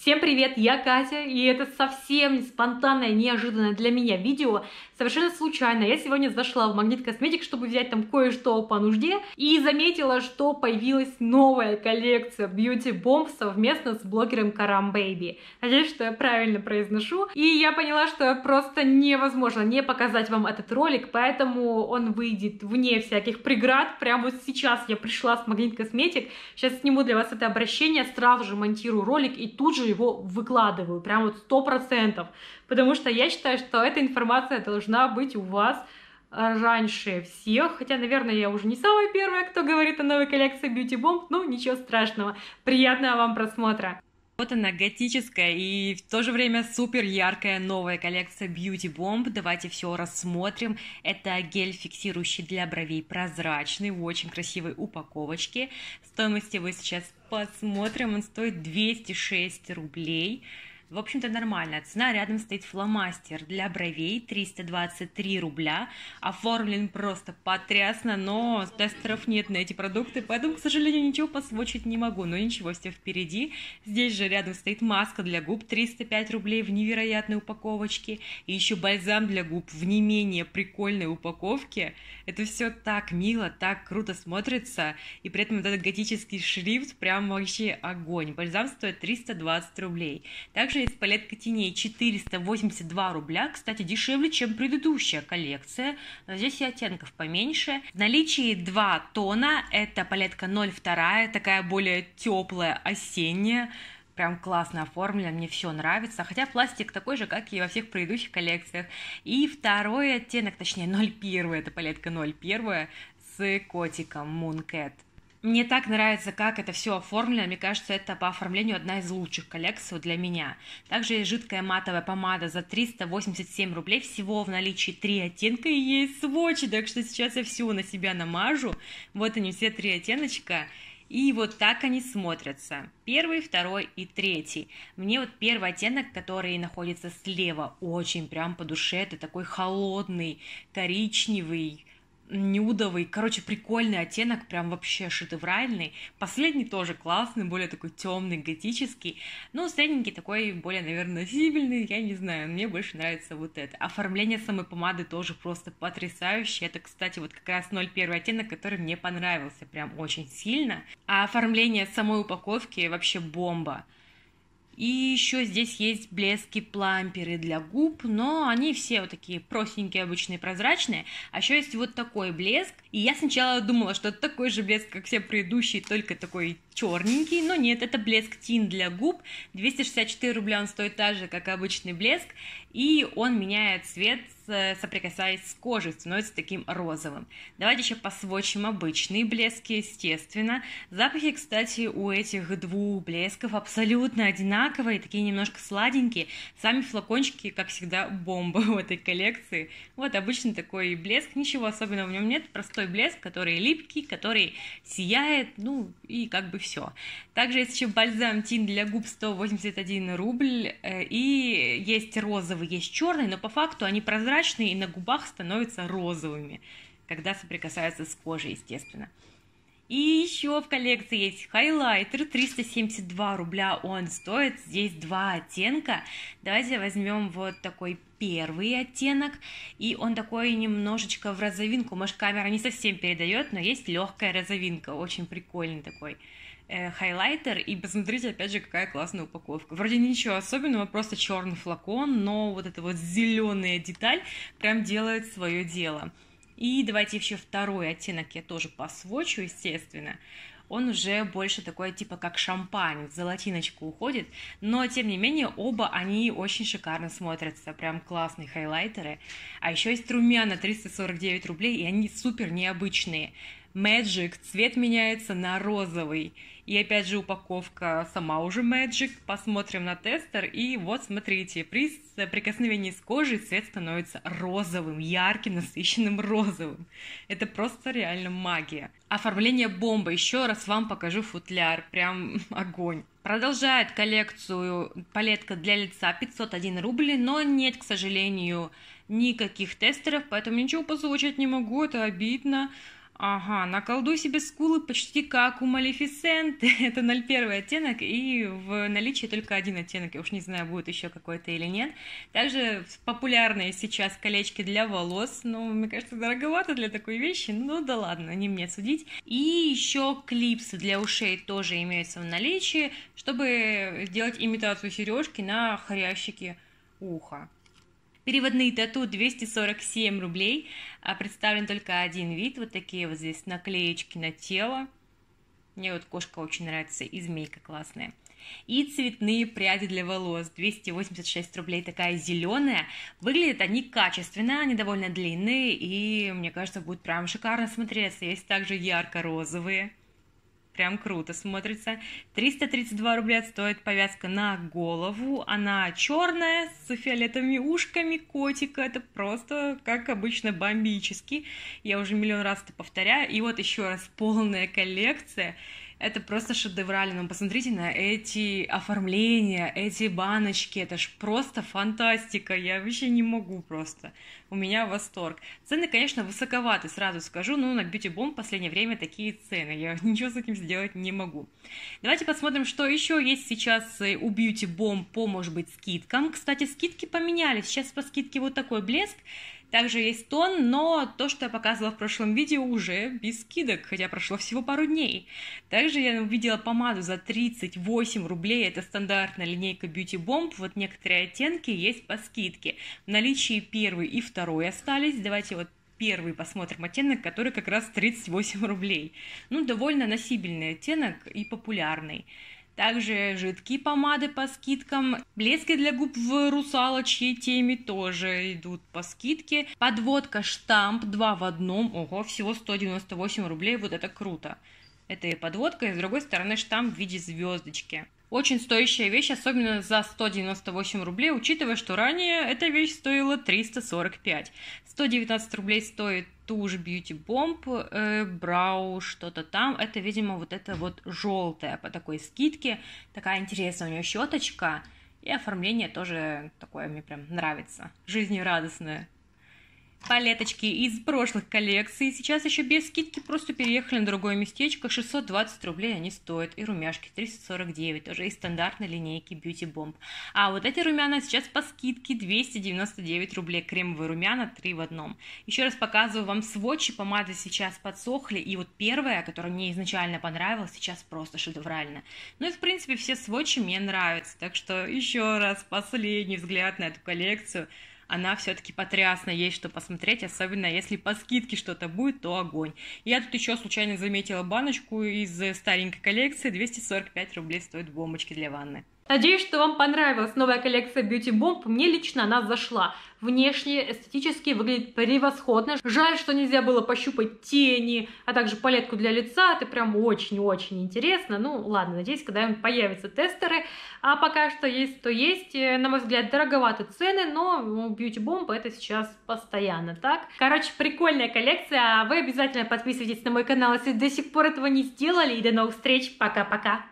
Всем привет, я Катя, и это совсем спонтанное, неожиданное для меня видео. Совершенно случайно я сегодня зашла в Магнит Косметик, чтобы взять там кое-что по нужде, и заметила, что появилась новая коллекция Beauty Bomb совместно с блогером Карам Бэйби. Надеюсь, что я правильно произношу. И я поняла, что просто невозможно не показать вам этот ролик, поэтому он выйдет вне всяких преград. Прямо вот сейчас я пришла с Магнит Косметик, сейчас сниму для вас это обращение, сразу же монтирую ролик и тут же его выкладываю, прям вот сто процентов, потому что я считаю, что эта информация должна быть у вас э, раньше всех, хотя, наверное, я уже не самая первая, кто говорит о новой коллекции Beauty Bomb, но ничего страшного. Приятного вам просмотра! Вот она, готическая и в то же время супер яркая новая коллекция Beauty Bomb. Давайте все рассмотрим. Это гель, фиксирующий для бровей прозрачный, в очень красивой упаковочке. Стоимость его сейчас посмотрим. Он стоит 206 рублей. В общем-то, нормальная цена. Рядом стоит фломастер для бровей 323 рубля. Оформлен просто потрясно, но тестеров нет на эти продукты, поэтому, к сожалению, ничего посвочить не могу. Но ничего, все впереди. Здесь же рядом стоит маска для губ 305 рублей в невероятной упаковочке. И еще бальзам для губ в не менее прикольной упаковке. Это все так мило, так круто смотрится. И при этом этот готический шрифт прям вообще огонь. Бальзам стоит 320 рублей. Также также из палетка теней 482 рубля. Кстати, дешевле, чем предыдущая коллекция. Но здесь и оттенков поменьше. В наличии два тона. Это палетка 02, такая более теплая, осенняя прям классно оформлено, мне все нравится. Хотя пластик такой же, как и во всех предыдущих коллекциях. И второй оттенок, точнее 0,1, это палетка 0,1 с котиком Moon мне так нравится, как это все оформлено. Мне кажется, это по оформлению одна из лучших коллекций для меня. Также есть жидкая матовая помада за 387 рублей. Всего в наличии три оттенка и есть свочи. Так что сейчас я всю на себя намажу. Вот они все три оттеночка. И вот так они смотрятся. Первый, второй и третий. Мне вот первый оттенок, который находится слева, очень прям по душе. Это такой холодный, коричневый, нюдовый, короче, прикольный оттенок, прям вообще шедевральный. Последний тоже классный, более такой темный, готический. Ну, средненький такой, более, наверное, сибельный, я не знаю, мне больше нравится вот это. Оформление самой помады тоже просто потрясающее. Это, кстати, вот как раз 0,1 оттенок, который мне понравился прям очень сильно. А оформление самой упаковки вообще бомба. И еще здесь есть блески-пламперы для губ, но они все вот такие простенькие, обычные, прозрачные. А еще есть вот такой блеск. И я сначала думала, что это такой же блеск, как все предыдущие, только такой черненький. Но нет, это блеск Тин для губ. 264 рубля он стоит так же, как обычный блеск и он меняет цвет, э, соприкасаясь с кожей, становится таким розовым. Давайте еще посвочим обычные блески, естественно. Запахи, кстати, у этих двух блесков абсолютно одинаковые, такие немножко сладенькие. Сами флакончики, как всегда, бомба в этой коллекции. Вот обычный такой блеск, ничего особенного в нем нет, простой блеск, который липкий, который сияет, ну и как бы все. Также есть еще бальзам Тин для губ 181 рубль, э, и есть розовый первый есть черный, но по факту они прозрачные и на губах становятся розовыми, когда соприкасаются с кожей, естественно. И еще в коллекции есть хайлайтер, 372 рубля он стоит, здесь два оттенка. Давайте возьмем вот такой первый оттенок, и он такой немножечко в розовинку, может камера не совсем передает, но есть легкая розовинка, очень прикольный такой. Э, хайлайтер, и посмотрите, опять же, какая классная упаковка. Вроде ничего особенного, просто черный флакон, но вот эта вот зеленая деталь прям делает свое дело. И давайте еще второй оттенок я тоже посвочу, естественно. Он уже больше такой, типа, как шампань, в золотиночку уходит. Но, тем не менее, оба они очень шикарно смотрятся. Прям классные хайлайтеры. А еще есть румяна 349 рублей, и они супер необычные. Magic, цвет меняется на розовый. И опять же упаковка сама уже Magic. Посмотрим на тестер. И вот смотрите, при прикосновении с кожей цвет становится розовым, ярким, насыщенным розовым. Это просто реально магия. Оформление бомба. Еще раз вам покажу футляр. Прям огонь. Продолжает коллекцию палетка для лица 501 рубли, но нет, к сожалению, никаких тестеров, поэтому ничего позвучать не могу, это обидно. Ага, наколдуй себе скулы почти как у Малефисент. Это 0,1 оттенок, и в наличии только один оттенок. Я уж не знаю, будет еще какой-то или нет. Также популярные сейчас колечки для волос. Ну, мне кажется, дороговато для такой вещи. Ну да ладно, не мне судить. И еще клипсы для ушей тоже имеются в наличии, чтобы делать имитацию сережки на хрящике уха. Переводные тату 247 рублей, а представлен только один вид, вот такие вот здесь наклеечки на тело. Мне вот кошка очень нравится, и змейка классная. И цветные пряди для волос, 286 рублей, такая зеленая. Выглядят они качественно, они довольно длинные, и мне кажется, будет прям шикарно смотреться. Есть также ярко-розовые, прям круто смотрится. 332 рубля стоит повязка на голову. Она черная, с фиолетовыми ушками котика. Это просто, как обычно, бомбически. Я уже миллион раз это повторяю. И вот еще раз полная коллекция. Это просто шедеврально. Ну, посмотрите на эти оформления, эти баночки. Это ж просто фантастика. Я вообще не могу просто. У меня восторг. Цены, конечно, высоковаты, сразу скажу. Ну, на Beauty Bomb в последнее время такие цены. Я ничего с этим сделать не могу. Давайте посмотрим, что еще есть сейчас э, у Beauty Bomb по, может быть, скидкам. Кстати, скидки поменялись. Сейчас по скидке вот такой блеск. Также есть тон, но то, что я показывала в прошлом видео, уже без скидок, хотя прошло всего пару дней. Также я увидела помаду за 38 рублей, это стандартная линейка Beauty Bomb, вот некоторые оттенки есть по скидке. В наличии первый и второй остались, давайте вот первый посмотрим оттенок, который как раз 38 рублей. Ну, довольно носибельный оттенок и популярный. Также жидкие помады по скидкам. Блески для губ в русалочьей теме тоже идут по скидке. Подводка штамп 2 в одном. Ого, всего 198 рублей. Вот это круто. Это и подводка, и с другой стороны штамп в виде звездочки. Очень стоящая вещь, особенно за 198 рублей, учитывая, что ранее эта вещь стоила 345. 119 рублей стоит ту же Beauty Bomb, э, Brow, что-то там. Это, видимо, вот это вот желтая по такой скидке. Такая интересная у нее щеточка. И оформление тоже такое мне прям нравится. Жизнерадостное палеточки из прошлых коллекций. Сейчас еще без скидки просто переехали на другое местечко. 620 рублей они стоят. И румяшки 349, тоже из стандартной линейки Beauty Bomb. А вот эти румяна сейчас по скидке 299 рублей. Кремовые румяна 3 в одном. Еще раз показываю вам сводчи. Помады сейчас подсохли. И вот первая, которая мне изначально понравилась, сейчас просто шедеврально. Ну и в принципе все сводчи мне нравятся. Так что еще раз последний взгляд на эту коллекцию она все-таки потрясна, есть что посмотреть, особенно если по скидке что-то будет, то огонь. Я тут еще случайно заметила баночку из старенькой коллекции, 245 рублей стоят бомбочки для ванны. Надеюсь, что вам понравилась новая коллекция Beauty Bomb. Мне лично она зашла. Внешне, эстетически выглядит превосходно. Жаль, что нельзя было пощупать тени, а также палетку для лица. Это прям очень-очень интересно. Ну, ладно, надеюсь, когда появятся тестеры. А пока что есть, то есть. Э, на мой взгляд, дороговаты цены, но Beauty Bomb это сейчас постоянно, так? Короче, прикольная коллекция. А вы обязательно подписывайтесь на мой канал, если до сих пор этого не сделали. И до новых встреч. Пока-пока.